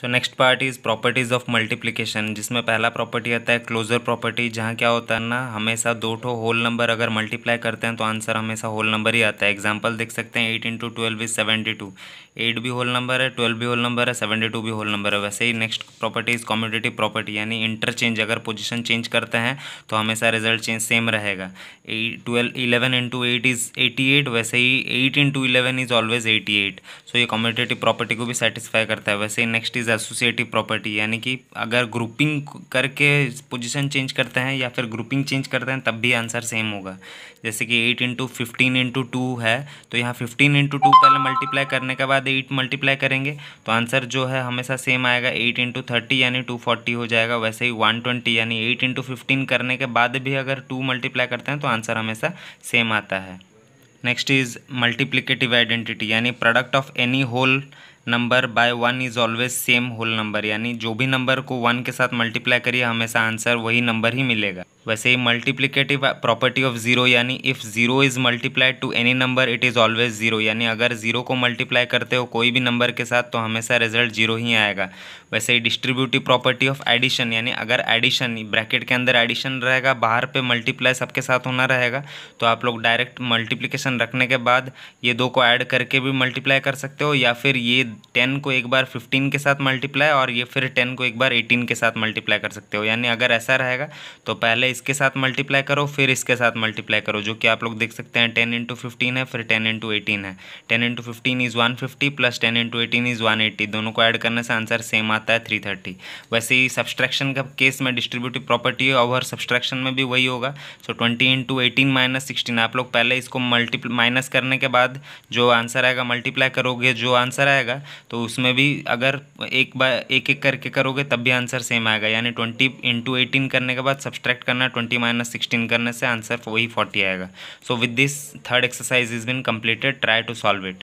so next part is properties of multiplication जिसमें पहला property आता है क्लोजर प्रॉपर्टी जहाँ क्या होता है ना हमेशा दो ठो होल नंबर अगर मल्टीप्लाई करते हैं तो आंसर हमेशा होल नंबर ही आता है एग्जांपल देख सकते हैं eight into twelve is seventy two eight भी होल नंबर है ट्वेल्व भी होल नंबर है सेवेंटी टू भी होल नंबर है वैसे ही next property is competitive property यानी इंटरचेंज अगर पोजिशन चेंज करते हैं तो हमेशा रिजल्ट चेंज सेम रहेगा twelve eleven into eight is eighty eight वैसे ही eight into eleven is always eighty eight so ये कॉम्यूटेटिव प्रॉपर्टी को भी सेटिस्फाई करता है वैसे ही नेक्स्ट इज़ एसोसिएटिव प्रॉपर्टी यानी कि अगर ग्रुपिंग करके पोजीशन चेंज करते हैं या फिर ग्रुपिंग चेंज करते हैं तब भी आंसर सेम होगा जैसे कि eight into fifteen into two है तो यहाँ फिफ्टीन इंटू टू पहले मल्टीप्लाई करने के बाद एट मल्टीप्लाई करेंगे तो आंसर जो है हमेशा सेम आएगा एट इंटू थर्टी यानी टू फोर्टी हो जाएगा वैसे ही वन ट्वेंटी यानी एट इंटू फिफ्टीन करने के बाद भी अगर टू मल्टीप्लाई करते हैं तो आंसर हमेशा सेम आता है नेक्स्ट इज मल्टीप्लिकेटिव आइडेंटिटी यानी product of any whole number by one is always same whole number यानी जो भी नंबर को वन के साथ मल्टीप्लाई करिए हमेशा आंसर वही नंबर ही मिलेगा वैसे ही मल्टीप्लिकेटिव प्रॉपर्टी ऑफ ज़ीरो यानी if zero is multiplied to any number it is always zero यानी अगर ज़ीरो को मल्टीप्लाई करते हो कोई भी नंबर के साथ तो हमेशा रिजल्ट जीरो ही आएगा वैसे ही डिस्ट्रीब्यूटिव प्रॉपर्टी ऑफ एडिशन यानी अगर एडिशन ब्रैकेट के अंदर एडिशन रहेगा बाहर पे मल्टीप्लाई सबके साथ होना रहेगा तो आप लोग डायरेक्ट मल्टीप्लिकेशन रखने के बाद ये दो को ऐड करके भी मल्टीप्लाई कर सकते हो या फिर ये टेन को एक बार फिफ्टीन के साथ मल्टीप्लाई और ये फिर टेन को एक बार एटीन के साथ मल्टीप्लाई कर सकते हो यानी अगर ऐसा रहेगा तो पहले इस इसके साथ मल्टीप्लाई करो फिर इसके साथ मल्टीप्लाई करो जो कि आप लोग देख सकते हैं टेन इंटू फिफ्टीन है फिर टेन इंटू एटीन है ten into fifteen is one fifty plus ten into eighteen is one eighty दोनों को ऐड करने से आंसर सेम आता है थ्री थर्टी वैसे ही सब्सट्रैक्शन का केस में डिस्ट्रीब्यूटिव प्रॉपर्टी और सब्सट्रैक्शन में भी वही होगा so twenty into eighteen minus sixteen आप लोग पहले इसको मल्टीप्ल माइनस करने के बाद जो आंसर आएगा मल्टीप्लाई करोगे जो आंसर आएगा तो उसमें भी अगर एक बार एक एक करके करोगे तब भी आंसर सेम आएगा यानी ट्वेंटी इंटू एटीन करने के बाद सब्सट्रैक्ट करने करना है ट्वेंटी माइनस सिक्सटीन करने से आंसर वही फोर्टी आएगा so with this third exercise is been completed try to solve it